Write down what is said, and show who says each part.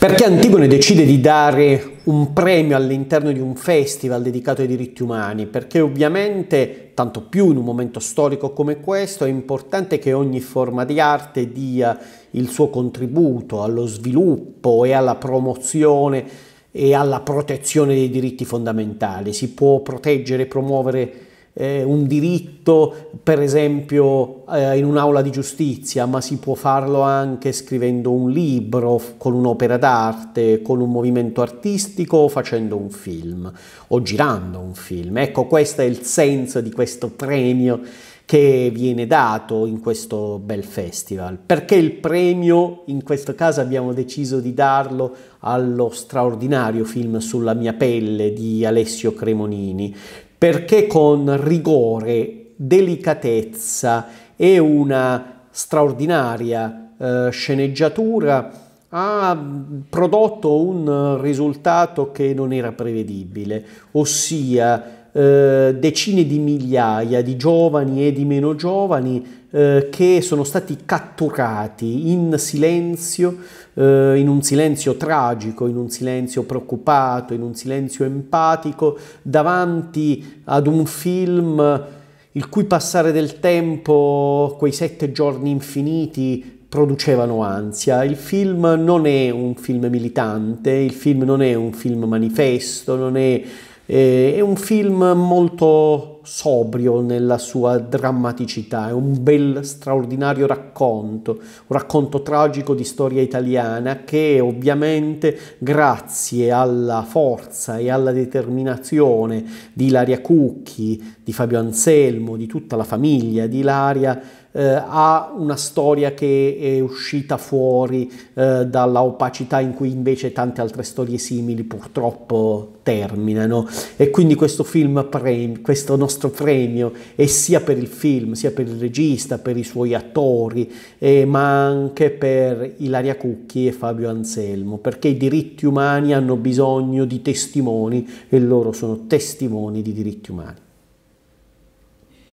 Speaker 1: Perché Antigone decide di dare un premio all'interno di un festival dedicato ai diritti umani? Perché ovviamente, tanto più in un momento storico come questo, è importante che ogni forma di arte dia il suo contributo allo sviluppo e alla promozione e alla protezione dei diritti fondamentali. Si può proteggere e promuovere eh, un diritto, per esempio, eh, in un'aula di giustizia, ma si può farlo anche scrivendo un libro, con un'opera d'arte, con un movimento artistico o facendo un film o girando un film. Ecco, questo è il senso di questo premio che viene dato in questo bel festival. Perché il premio, in questo caso abbiamo deciso di darlo allo straordinario film Sulla mia pelle di Alessio Cremonini, perché con rigore, delicatezza e una straordinaria eh, sceneggiatura ha prodotto un risultato che non era prevedibile, ossia eh, decine di migliaia di giovani e di meno giovani eh, che sono stati catturati in silenzio, eh, in un silenzio tragico, in un silenzio preoccupato, in un silenzio empatico, davanti ad un film il cui passare del tempo, quei sette giorni infiniti, producevano ansia. Il film non è un film militante, il film non è un film manifesto, non è eh, è un film molto sobrio nella sua drammaticità, è un bel straordinario racconto, un racconto tragico di storia italiana che ovviamente grazie alla forza e alla determinazione di Ilaria Cucchi, di Fabio Anselmo, di tutta la famiglia di Ilaria eh, ha una storia che è uscita fuori eh, dalla opacità in cui invece tante altre storie simili purtroppo terminano e quindi questo film premio, questo nostro premio è sia per il film sia per il regista per i suoi attori eh, ma anche per Ilaria Cucchi e Fabio Anselmo perché i diritti umani hanno bisogno di testimoni e loro sono testimoni di diritti umani